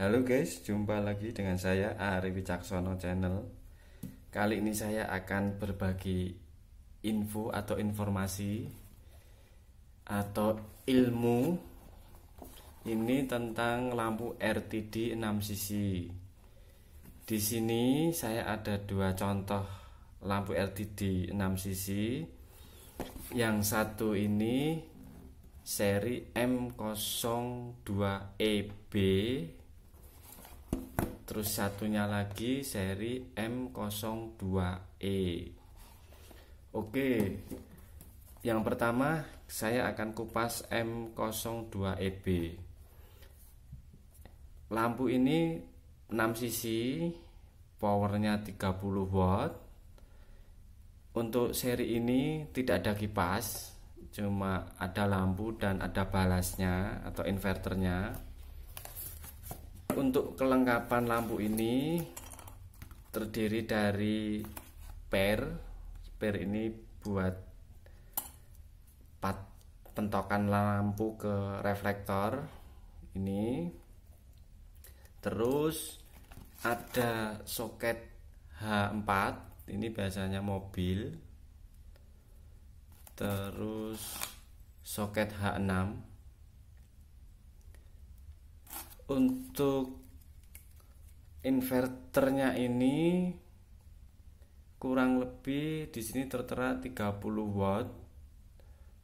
Halo guys, jumpa lagi dengan saya Ari Wicaksono Channel. Kali ini saya akan berbagi info atau informasi atau ilmu ini tentang lampu RTD 6 sisi. Di sini saya ada dua contoh lampu RTD 6 sisi. Yang satu ini seri M02EB terus satunya lagi seri M02E oke yang pertama saya akan kupas M02EB lampu ini 6 sisi powernya 30 watt untuk seri ini tidak ada kipas cuma ada lampu dan ada balasnya atau inverternya untuk kelengkapan lampu ini terdiri dari per, per ini buat pat pentokan lampu ke reflektor ini. Terus ada soket H4 ini biasanya mobil terus soket H6 untuk inverternya ini kurang lebih di sini tertera 30 watt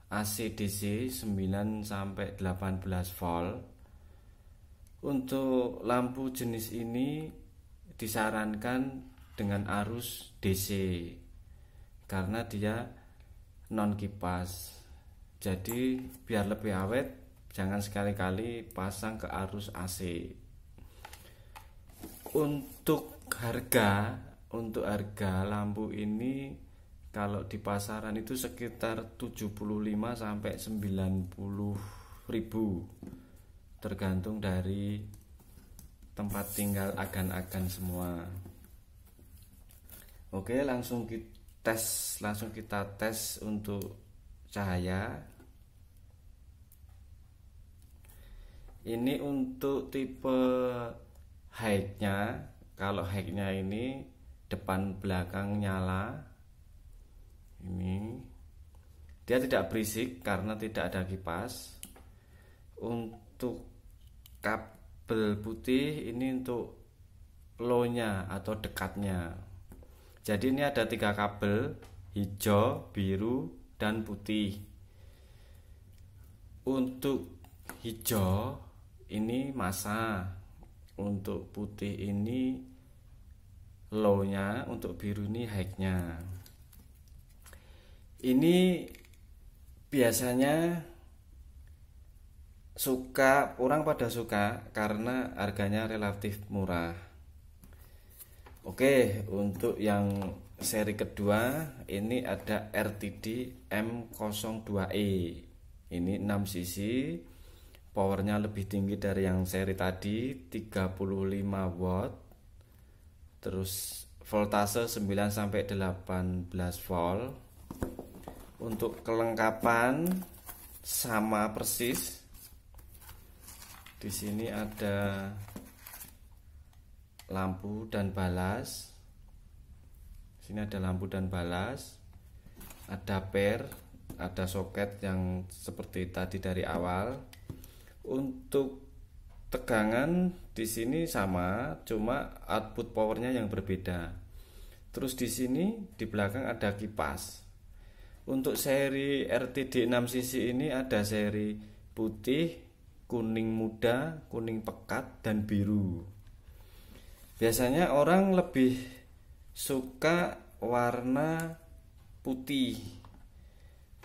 AC DC 9 sampai 18 volt. Untuk lampu jenis ini disarankan dengan arus DC karena dia non kipas. Jadi biar lebih awet jangan sekali-kali pasang ke arus AC untuk harga untuk harga lampu ini kalau di pasaran itu sekitar 75 sampai 90 ribu tergantung dari tempat tinggal agan-agan semua oke langsung kita tes langsung kita tes untuk cahaya ini untuk tipe high-nya kalau high-nya ini depan belakang nyala ini dia tidak berisik karena tidak ada kipas untuk kabel putih ini untuk low-nya atau dekatnya jadi ini ada tiga kabel hijau biru dan putih untuk hijau ini masa untuk putih ini low-nya untuk biru ini high-nya ini biasanya suka orang pada suka karena harganya relatif murah Oke untuk yang seri kedua ini ada RTD M02E ini 6 sisi powernya lebih tinggi dari yang seri tadi 35 watt terus voltase 9 sampai 18 volt untuk kelengkapan sama persis di sini ada lampu dan balas di sini ada lampu dan balas ada per ada soket yang seperti tadi dari awal untuk tegangan di sini sama, cuma output powernya yang berbeda. Terus di sini di belakang ada kipas. Untuk seri RTD 6 sisi ini ada seri putih, kuning muda, kuning pekat dan biru. Biasanya orang lebih suka warna putih.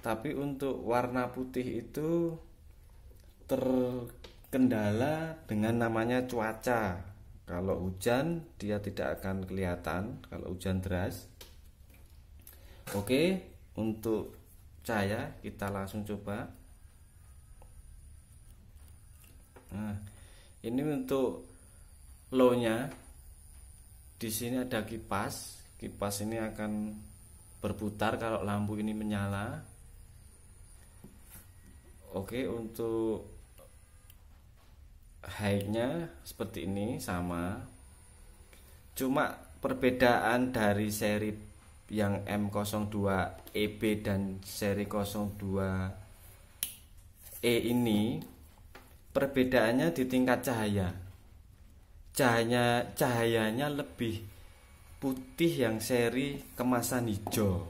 Tapi untuk warna putih itu terkendala dengan namanya cuaca. Kalau hujan dia tidak akan kelihatan kalau hujan deras. Oke, untuk cahaya kita langsung coba. Nah, ini untuk low-nya. Di sini ada kipas. Kipas ini akan berputar kalau lampu ini menyala. Oke, untuk high seperti ini sama cuma perbedaan dari seri yang M02 EB dan seri 02 E ini perbedaannya di tingkat cahaya cahaya cahayanya lebih putih yang seri kemasan hijau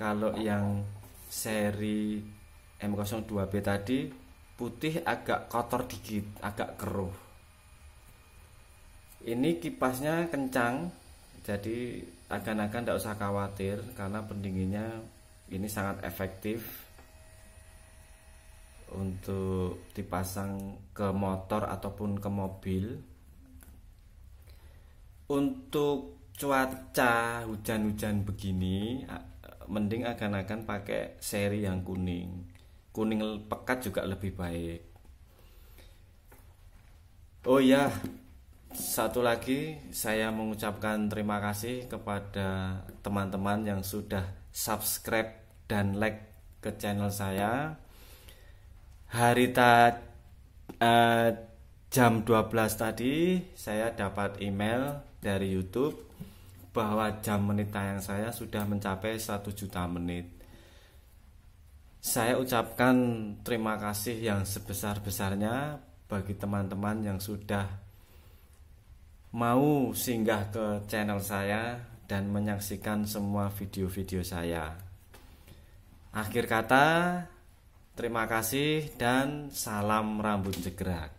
kalau yang seri M02B tadi putih agak kotor dikit agak keruh ini kipasnya kencang jadi agan-agan tidak usah khawatir karena pendinginnya ini sangat efektif untuk dipasang ke motor ataupun ke mobil untuk cuaca hujan-hujan begini mending akan-akan pakai seri yang kuning kuning pekat juga lebih baik oh ya satu lagi saya mengucapkan terima kasih kepada teman-teman yang sudah subscribe dan like ke channel saya hari tadi eh, jam 12 tadi saya dapat email dari YouTube bahwa jam menit tayang saya sudah mencapai 1 juta menit saya ucapkan terima kasih yang sebesar-besarnya bagi teman-teman yang sudah mau singgah ke channel saya dan menyaksikan semua video-video saya. Akhir kata, terima kasih dan salam rambut jegerak.